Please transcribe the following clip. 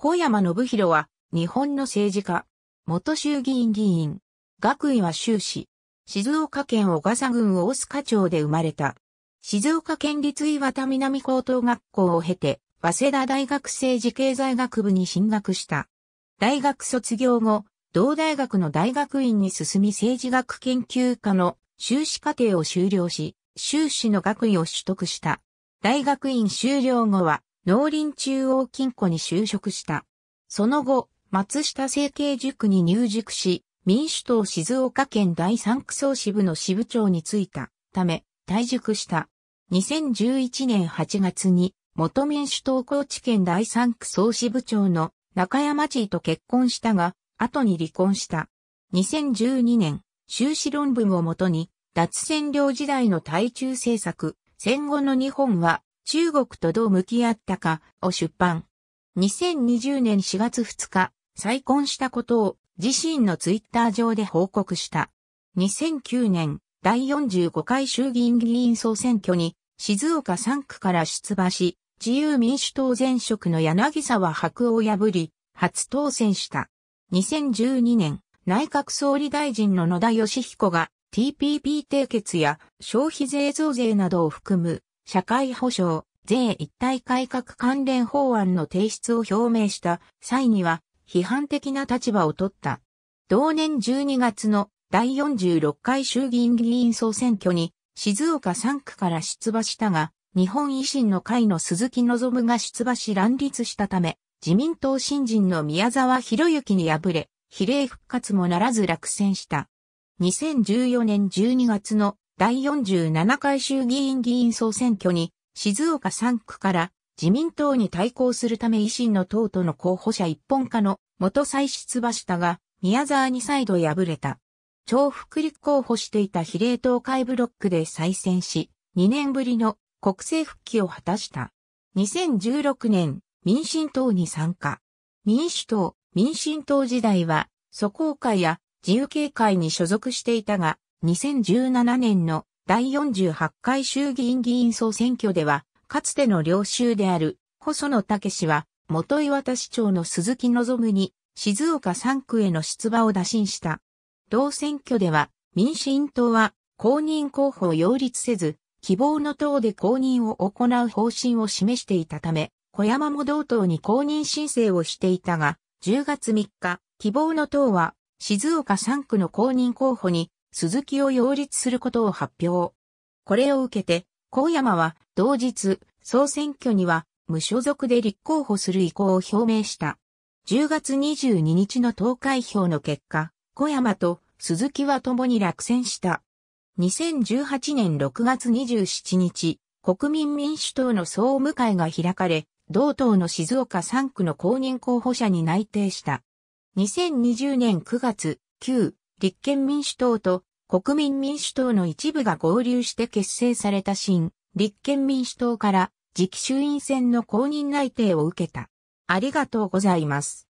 小山信弘は、日本の政治家、元衆議院議員、学位は修士、静岡県小笠郡大須賀町で生まれた。静岡県立岩田南高等学校を経て、早稲田大学政治経済学部に進学した。大学卒業後、同大学の大学院に進み政治学研究科の修士課程を修了し、修士の学位を取得した。大学院修了後は、農林中央金庫に就職した。その後、松下政経塾に入塾し、民主党静岡県第三区総支部の支部長に就いたため、退塾した。2011年8月に、元民主党高知県第三区総支部長の中山知と結婚したが、後に離婚した。2012年、修士論文をもとに、脱占領時代の対中政策、戦後の日本は中国とどう向き合ったかを出版。2020年4月2日、再婚したことを自身のツイッター上で報告した。2009年、第45回衆議院議員総選挙に、静岡3区から出馬し、自由民主党前職の柳沢白を破り、初当選した。2012年、内閣総理大臣の野田義彦が TPP 締結や消費税増税などを含む社会保障、税一体改革関連法案の提出を表明した際には批判的な立場を取った。同年12月の第46回衆議院議員総選挙に静岡3区から出馬したが、日本維新の会の鈴木望が出馬し乱立したため、自民党新人の宮沢博之に敗れ、比例復活もならず落選した。2014年12月の第47回衆議院議員総選挙に静岡3区から自民党に対抗するため維新の党との候補者一本化の元再出馬したが、宮沢に再度敗れた。重複立候補していた比例党会ブロックで再選し、2年ぶりの国政復帰を果たした。2016年、民進党に参加。民主党、民進党時代は、祖公会や自由警会に所属していたが、2017年の第48回衆議院議員総選挙では、かつての領収である、細野武氏は、元岩田市長の鈴木望に、静岡3区への出馬を打診した。同選挙では、民進党は、公認候補を擁立せず、希望の党で公認を行う方針を示していたため、小山も同党に公認申請をしていたが、10月3日、希望の党は、静岡3区の公認候補に鈴木を擁立することを発表。これを受けて、高山は同日、総選挙には無所属で立候補する意向を表明した。10月22日の投開票の結果、小山と鈴木は共に落選した。2018年6月27日、国民民主党の総務会が開かれ、同党の静岡3区の公認候補者に内定した。2020年9月、旧立憲民主党と国民民主党の一部が合流して結成された新、立憲民主党から次期衆院選の公認内定を受けた。ありがとうございます。